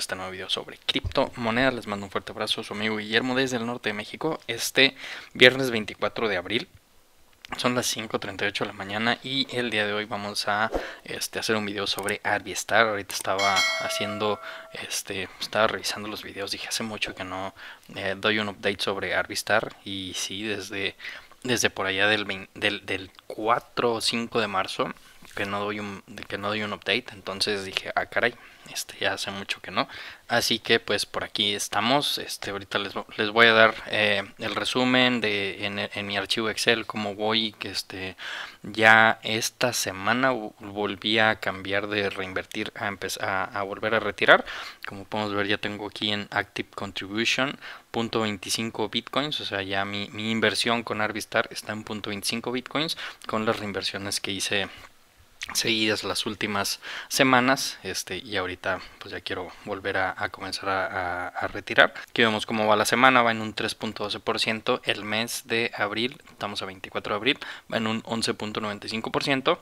este nuevo video sobre criptomonedas. Les mando un fuerte abrazo su amigo Guillermo desde el norte de México. Este viernes 24 de abril son las 5.38 de la mañana y el día de hoy vamos a este, hacer un video sobre Star Ahorita estaba haciendo, este, estaba revisando los videos. Dije hace mucho que no eh, doy un update sobre Star y sí, desde, desde por allá del, del, 4 o 5 de marzo que no doy un que no doy un update entonces dije ah caray este ya hace mucho que no así que pues por aquí estamos este ahorita les, les voy a dar eh, el resumen de en, mi archivo excel cómo voy que este ya esta semana volví a cambiar de reinvertir a a, volver a retirar como podemos ver ya tengo aquí en active contribution punto 25 bitcoins o sea ya mi, inversión con Arvistar está en punto 25 bitcoins con las reinversiones que hice seguidas las últimas semanas este y ahorita pues ya quiero volver a, comenzar a, retirar aquí vemos cómo va la semana va en un 3.12% el mes de abril estamos a 24 de abril va en un 11.95%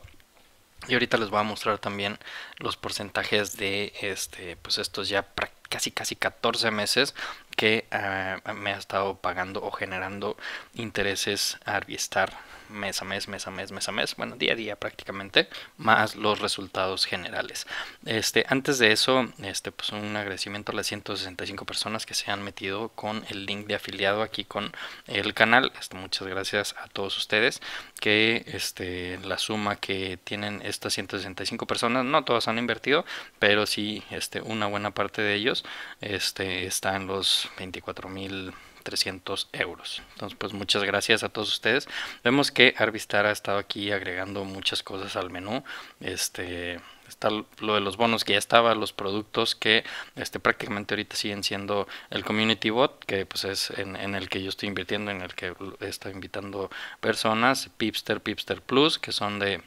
y ahorita les voy a mostrar también los porcentajes de este pues estos ya prácticamente casi casi 14 meses que eh, me ha estado pagando o generando intereses a Arbiestar mes a mes, mes a mes, mes a mes, bueno, día a día prácticamente, más los resultados generales. Este, antes de eso, este, pues un agradecimiento a las 165 personas que se han metido con el link de afiliado aquí con el canal. Este, muchas gracias a todos ustedes que este, la suma que tienen estas 165 personas, no todas han invertido, pero sí este, una buena parte de ellos este, está en los 24.300 euros. Entonces, pues muchas gracias a todos ustedes. Vemos que Arvistar ha estado aquí agregando muchas cosas al menú. Este, está lo de los bonos que ya estaba, los productos que este, prácticamente ahorita siguen siendo el community bot, que pues es en, en, el que yo estoy invirtiendo, en el que estoy invitando personas, Pipster, Pipster Plus, que son de,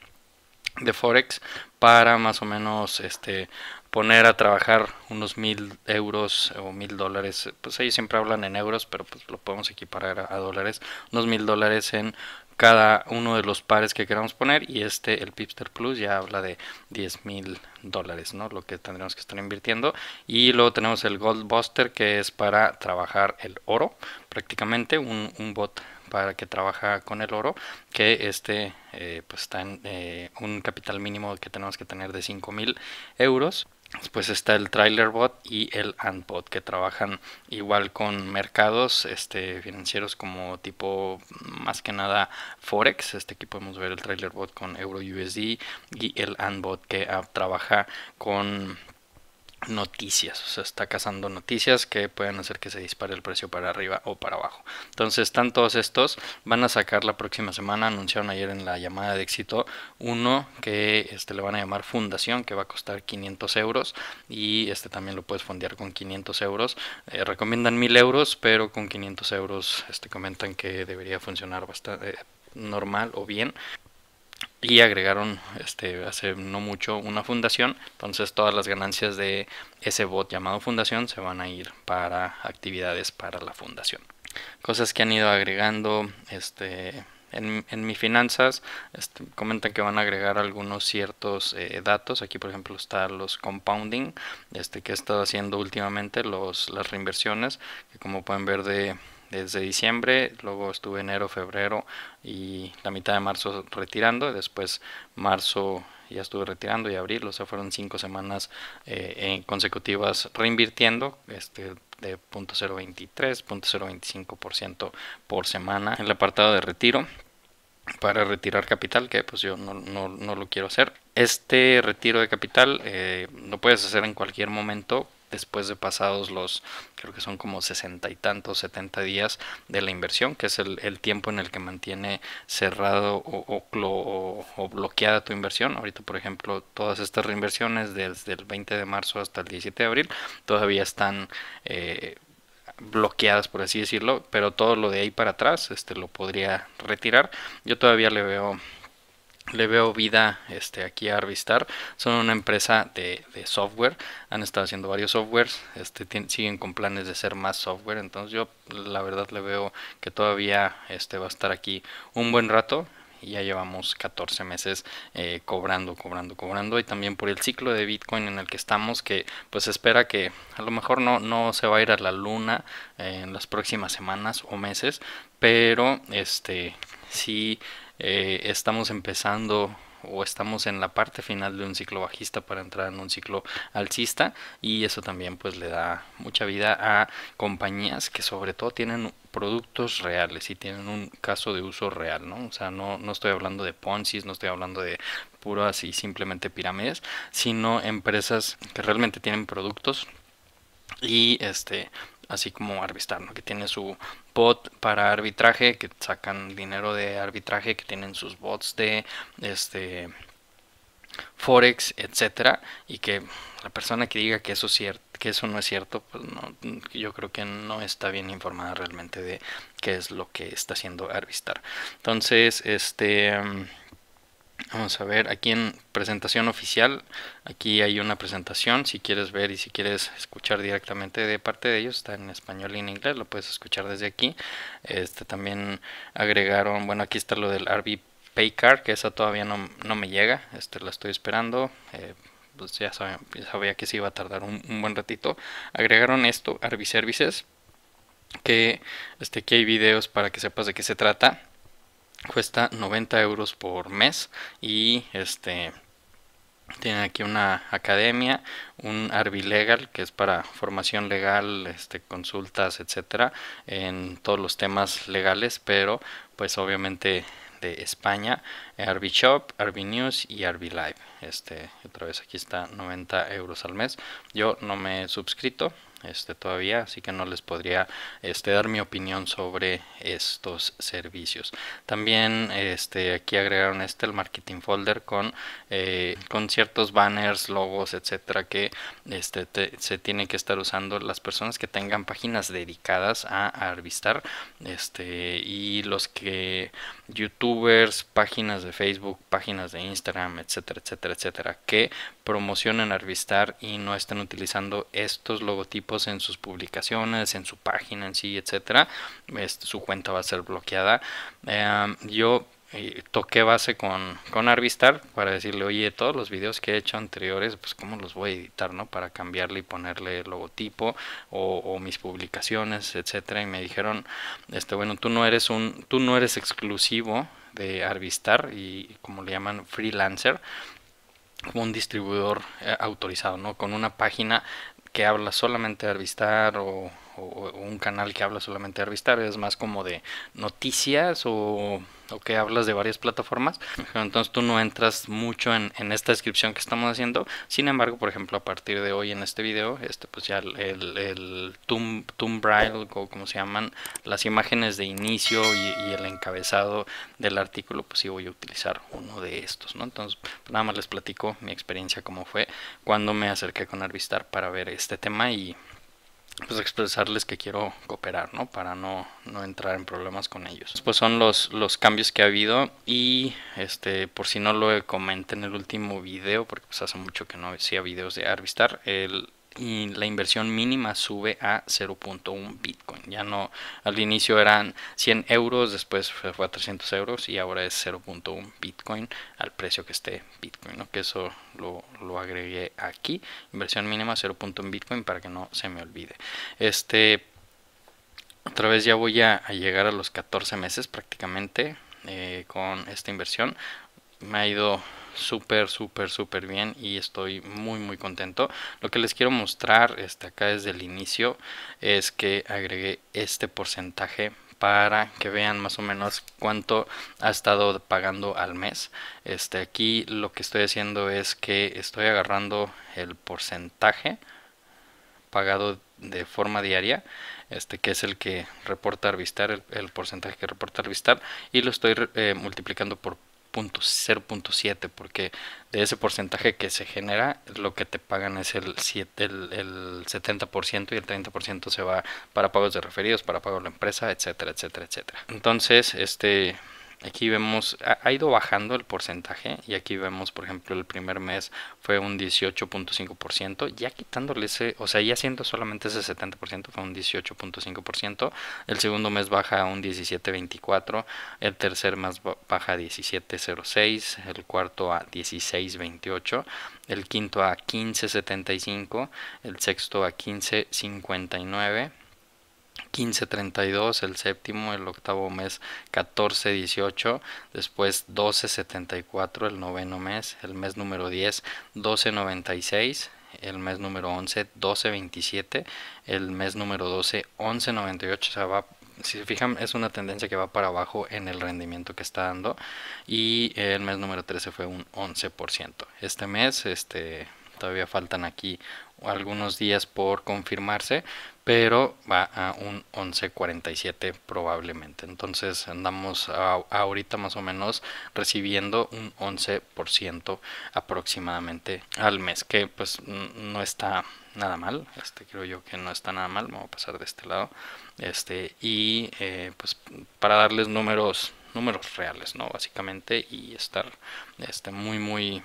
de Forex, para más o menos este poner a trabajar unos mil euros o mil dólares, pues ahí siempre hablan en euros, pero pues lo podemos equiparar a, dólares, unos mil dólares en cada uno de los pares que queramos poner y este, el Pipster Plus, ya habla de diez mil dólares, ¿no? Lo que tendremos que estar invirtiendo. Y luego tenemos el Gold Buster, que es para trabajar el oro, prácticamente un, bot para que trabaja con el oro, que este eh, pues está en eh, un capital mínimo que tenemos que tener de cinco mil euros. Después pues está el TrailerBot y el AntBot que trabajan igual con mercados este, financieros como tipo más que nada Forex. Este aquí podemos ver el TrailerBot con EuroUSD y el AntBot que ah, trabaja con noticias, o sea, está cazando noticias que pueden hacer que se dispare el precio para arriba o para abajo. Entonces, están todos estos, van a sacar la próxima semana, anunciaron ayer en la llamada de éxito uno que este, le van a llamar fundación, que va a costar 500 euros y este también lo puedes fondear con 500 euros. Eh, recomiendan 1000 euros, pero con 500 euros este, comentan que debería funcionar bastante. Eh, normal o bien y agregaron este hace no mucho una fundación entonces todas las ganancias de ese bot llamado fundación se van a ir para actividades para la fundación cosas que han ido agregando este en, en mi finanzas este, comentan que van a agregar algunos ciertos eh, datos aquí por ejemplo está los compounding este que he estado haciendo últimamente los las reinversiones que como pueden ver de desde diciembre, luego estuve enero, febrero y la mitad de marzo retirando, después marzo ya estuve retirando y abril, o sea, fueron cinco semanas eh, eh, consecutivas reinvirtiendo este, de 0.23, 0.25% por semana en el apartado de retiro para retirar capital, que pues yo no, lo quiero hacer. Este retiro de capital eh, lo puedes hacer en cualquier momento después de pasados los, creo que son como sesenta y tantos, setenta días de la inversión, que es el, tiempo en el que mantiene cerrado o, bloqueada tu inversión. Ahorita, por ejemplo, todas estas reinversiones desde el 20 de marzo hasta el 17 de abril todavía están... Eh, bloqueadas por así decirlo pero todo lo de ahí para atrás este lo podría retirar yo todavía le veo le veo vida este, aquí a Arvistar. Son una empresa de, software. Han estado haciendo varios softwares. Este, siguen con planes de ser más software. Entonces yo la verdad le veo que todavía este, va a estar aquí un buen rato. Y ya llevamos 14 meses eh, cobrando, cobrando, cobrando. Y también por el ciclo de Bitcoin en el que estamos, que pues espera que a lo mejor no, no se va a ir a la luna eh, en las próximas semanas o meses. Pero este sí eh, estamos empezando o estamos en la parte final de un ciclo bajista para entrar en un ciclo alcista y eso también pues le da mucha vida a compañías que sobre todo tienen productos reales y tienen un caso de uso real, ¿no? O sea, no, no estoy hablando de poncis no estoy hablando de puras y simplemente pirámides, sino empresas que realmente tienen productos y este así como Arbistar, que tiene su bot para arbitraje, que sacan dinero de arbitraje, que tienen sus bots de este forex, etcétera, y que la persona que diga que eso es cierto, que eso no es cierto, pues no, yo creo que no está bien informada realmente de qué es lo que está haciendo Arvistar. Entonces, este Vamos a ver, aquí en presentación oficial, aquí hay una presentación, si quieres ver y si quieres escuchar directamente de parte de ellos, está en español y en inglés, lo puedes escuchar desde aquí. Este también agregaron, bueno, aquí está lo del Arby Paycard, que esa todavía no, me llega, este la estoy esperando. Eh, pues ya sabía, que se iba a tardar un, un buen ratito. Agregaron esto, Arby Services, que este, aquí hay videos para que sepas de qué se trata cuesta 90 euros por mes y este tiene aquí una academia, un Legal, que es para formación legal, este, consultas, etcétera, en todos los temas legales, pero pues obviamente de España, Shop, arbi News y live Este, otra vez aquí está 90 euros al mes. Yo no me he suscrito, este, todavía, así que no les podría este, dar mi opinión sobre estos servicios. También este, aquí agregaron este el marketing folder con, eh, con ciertos banners, logos, etcétera, que este, se tiene que estar usando las personas que tengan páginas dedicadas a, Arvistar este, y los que youtubers, páginas de Facebook, páginas de Instagram, etcétera, etcétera, etcétera, que promocionen Arvistar y no estén utilizando estos logotipos en sus publicaciones, en su página en sí, etcétera, su cuenta va a ser bloqueada. Em, yo eh, toqué base con, con Arvistar para decirle, oye, todos los videos que he hecho anteriores, pues cómo los voy a editar, ¿no? Para cambiarle y ponerle el logotipo o, mis publicaciones, etcétera. Y me dijeron, este, bueno, tú no eres un, tú no eres exclusivo de Arvistar y como le llaman freelancer, como un distribuidor eh, autorizado, ¿no? Con una página que habla solamente de avistar o o, un canal que habla solamente de Arvistar, es más como de noticias o, o, que hablas de varias plataformas. Entonces tú no entras mucho en, esta descripción que estamos haciendo. Sin embargo, por ejemplo, a partir de hoy en este video, este pues ya el, el, Tomb, o como se llaman, las imágenes de inicio y, el encabezado del artículo, pues sí voy a utilizar uno de estos, ¿no? Entonces, nada más les platico mi experiencia, cómo fue cuando me acerqué con Arvistar para ver este tema y pues expresarles que quiero cooperar, ¿no? Para no, no entrar en problemas con ellos. Pues son los, los cambios que ha habido y este por si no lo comenté en el último video, porque pues hace mucho que no hacía videos de Arvistar, el y la inversión mínima sube a 0.1 Bitcoin. Ya no, al inicio eran 100 euros, después fue 300 euros y ahora es 0.1 Bitcoin al precio que esté Bitcoin. Que eso lo, agregué aquí. Inversión mínima 0.1 Bitcoin para que no se me olvide. Este, otra vez ya voy a, llegar a los 14 meses prácticamente eh, con esta inversión. Me ha ido súper, súper, súper bien y estoy muy, muy contento. Lo que les quiero mostrar este, acá desde el inicio es que agregué este porcentaje para que vean más o menos cuánto ha estado pagando al mes. Este, aquí lo que estoy haciendo es que estoy agarrando el porcentaje pagado de forma diaria, este que es el que reporta Arvistar, el, porcentaje que reporta Arvistar, y lo estoy eh, multiplicando por 0.7, porque de ese porcentaje que se genera, lo que te pagan es el, el, 70% y el 30% se va para pagos de referidos, para pago de la empresa, etcétera, etcétera, etcétera. Entonces, este Aquí vemos, ha ido bajando el porcentaje y aquí vemos, por ejemplo, el primer mes fue un 18.5%, ya quitándole ese, o sea, ya siendo solamente ese 70%, fue un 18.5%, el segundo mes baja a un 17.24, el tercer más baja a 17.06, el cuarto a 16.28, el quinto a 15.75, el sexto a 15.59 1532, el séptimo, el octavo mes 1418, después 1274, el noveno mes, el mes número 10, 1296, el mes número 11, 1227, el mes número 12, 1198, o sea, va si se fijan, es una tendencia que va para abajo en el rendimiento que está dando. Y el mes número 13 fue un 11%. Este mes, este, todavía faltan aquí algunos días por confirmarse, pero va a un 11.47 probablemente. Entonces andamos ahorita más o menos recibiendo un 11% aproximadamente al mes, que pues no está nada mal, este creo yo que no está nada mal, me voy a pasar de este lado, este y eh, pues para darles números números reales, ¿no? Básicamente y estar este muy muy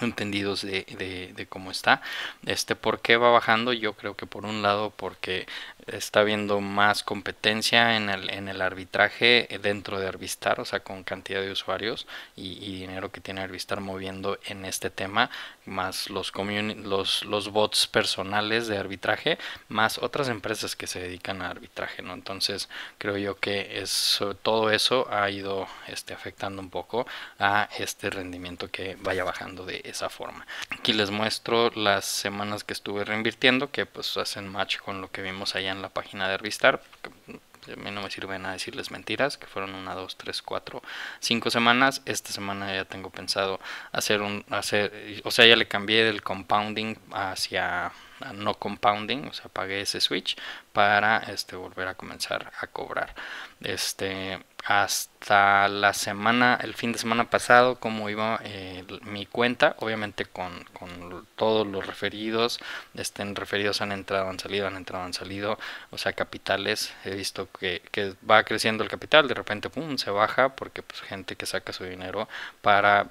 entendidos de, cómo está. Este, ¿Por qué va bajando? Yo creo que por un lado porque está habiendo más competencia en el, en el arbitraje eh, dentro de Arbistar, o sea, con cantidad de usuarios y, dinero que tiene Arbistar moviendo en este tema, más los, los, los bots personales de arbitraje, más otras empresas que se dedican a arbitraje, ¿no? Entonces, creo yo que es, todo eso ha ido este, afectando un poco a este rendimiento que vaya bajando de esa forma. Aquí les muestro las semanas que estuve reinvirtiendo, que pues hacen match con lo que vimos allá en la página de revistar pues, A mí no me sirven a decirles mentiras, que fueron una, dos, tres, cuatro, cinco semanas. Esta semana ya tengo pensado hacer un, hacer, o sea, ya le cambié del compounding hacia no compounding, o sea, pagué ese switch para este, volver a comenzar a cobrar. Este, hasta la semana, el fin de semana pasado, como iba eh, mi cuenta, obviamente con, todos los referidos, estén referidos han entrado, han salido, han entrado, han salido, o sea, capitales, he visto que, que va creciendo el capital, de repente, pum, se baja, porque pues gente que saca su dinero para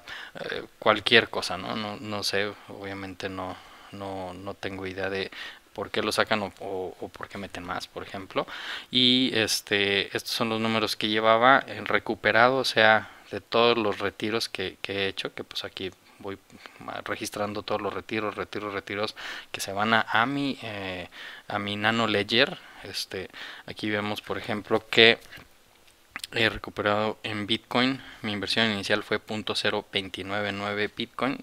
eh, cualquier cosa, ¿no? No, no sé, obviamente no, no, no tengo idea de por qué lo sacan o, por qué meten más, por ejemplo. Y este, estos son los números que llevaba recuperado, o sea, de todos los retiros que, he hecho, que pues aquí voy registrando todos los retiros, retiros, retiros que se van a, mi eh, a mi nano ledger. Este, aquí vemos por ejemplo que he recuperado en Bitcoin. Mi inversión inicial fue 0.0299 Bitcoin,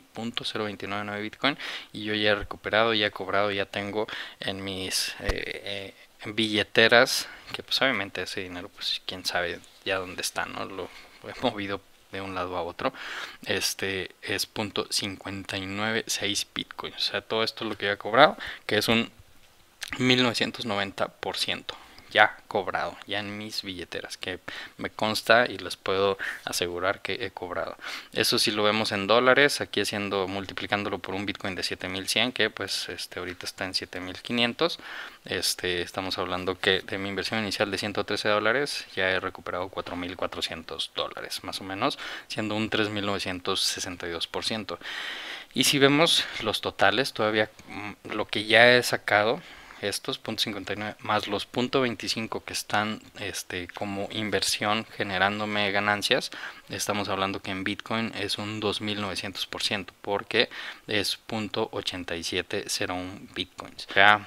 Bitcoin y yo ya he recuperado, ya he cobrado, ya tengo en mis eh, eh, billeteras que pues obviamente ese dinero pues quién sabe ya dónde está, ¿no? Lo he movido de un lado a otro. Este es 0.596 Bitcoin. O sea, todo esto es lo que he cobrado, que es un 1990% ya cobrado, ya en mis billeteras, que me consta y les puedo asegurar que he cobrado. Eso sí lo vemos en dólares, aquí haciendo, multiplicándolo por un Bitcoin de 7100, que pues este, ahorita está en 7500. Este, estamos hablando que de mi inversión inicial de 113 dólares, ya he recuperado 4400 dólares, más o menos, siendo un 3962%. Y si vemos los totales, todavía mm, lo que ya he sacado estos 0.59 más los 0.25 que están este, como inversión generándome ganancias, estamos hablando que en Bitcoin es un 2900% porque es 0.8701 Bitcoins. Ya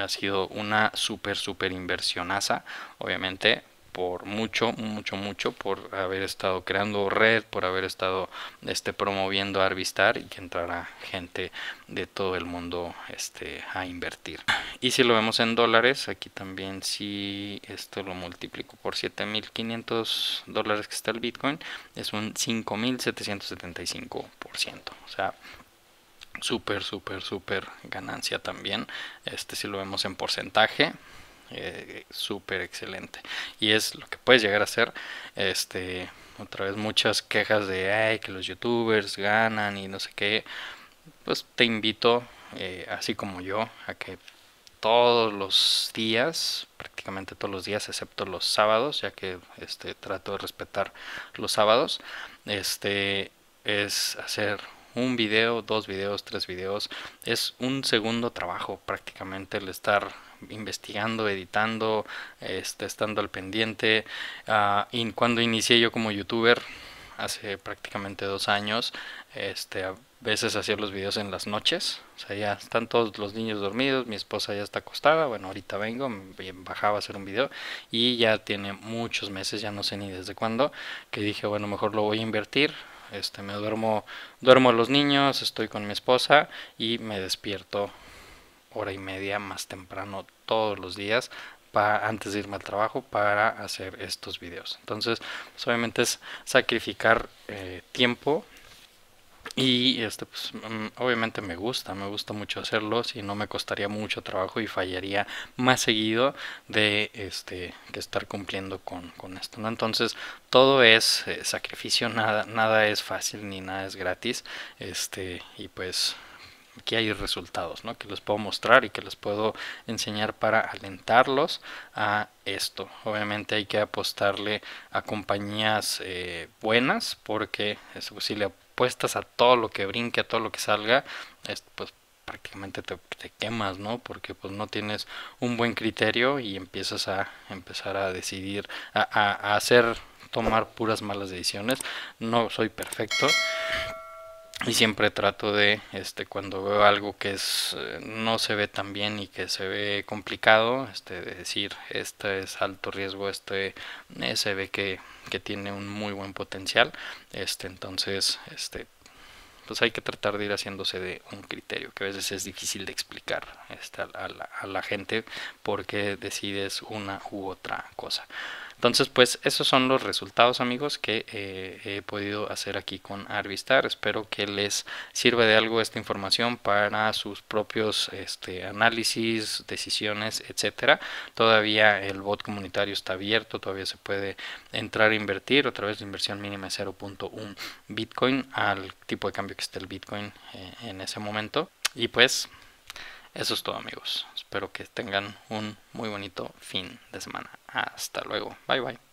ha sido una super super inversionaza, obviamente por mucho, mucho, mucho por haber estado creando red, por haber estado este, promoviendo Arvistar y que entrará gente de todo el mundo este, a invertir. Y si lo vemos en dólares, aquí también si esto lo multiplico por 7.500 dólares que está el Bitcoin, es un 5.775%. O sea, súper, súper, súper ganancia también. Este si lo vemos en porcentaje, super eh, súper excelente. Y es lo que puedes llegar a hacer. Este, otra vez muchas quejas de Ay, que los youtubers ganan y no sé qué. Pues te invito, eh, así como yo, a que todos los días, prácticamente todos los días, excepto los sábados, ya que este, trato de respetar los sábados, este, es hacer un video, dos videos, tres videos. Es un segundo trabajo prácticamente el estar investigando, editando, este, estando al pendiente. Ah, cuando inicié yo como youtuber, hace prácticamente dos años, este, a veces hacía los videos en las noches. O sea, ya están todos los niños dormidos, mi esposa ya está acostada. Bueno, ahorita vengo, bajaba a hacer un video. Y ya tiene muchos meses, ya no sé ni desde cuándo, que dije, bueno, mejor lo voy a invertir este, me duermo, duermo los niños, estoy con mi esposa y me despierto hora y media más temprano todos los días para, antes de irme al trabajo para hacer estos videos. Entonces, pues, obviamente es sacrificar eh, tiempo y este, pues, mm, obviamente me gusta, me gusta mucho hacerlos y no me costaría mucho trabajo y fallaría más seguido de este que estar cumpliendo con, esto. ¿no? Entonces, todo es eh, sacrificio, nada, nada es fácil ni nada es gratis. Este, y pues aquí hay resultados ¿no? que les puedo mostrar y que les puedo enseñar para alentarlos a esto. Obviamente hay que apostarle a compañías eh, buenas porque eso, este, pues, sí si le apuestas a todo lo que brinque, a todo lo que salga, pues prácticamente te, quemas, ¿no? Porque pues no tienes un buen criterio y empiezas a empezar a decidir, a, hacer, tomar puras malas decisiones. No soy perfecto y siempre trato de este cuando veo algo que es eh, no se ve tan bien y que se ve complicado este decir este es alto riesgo este eh, se ve que que tiene un muy buen potencial. Este, entonces, este, pues hay que tratar de ir haciéndose de un criterio que a veces es difícil de explicar este, a, la, a la gente porque decides una u otra cosa. Entonces, pues esos son los resultados, amigos, que eh, he podido hacer aquí con Arvistar. Espero que les sirva de algo esta información para sus propios este, análisis, decisiones, etcétera. Todavía el bot comunitario está abierto, todavía se puede entrar a invertir a través de inversión mínima de 0.1 Bitcoin al tipo de cambio que esté el Bitcoin eh, en ese momento. Y pues eso es todo amigos. Espero que tengan un muy bonito fin de semana. Hasta luego. Bye bye.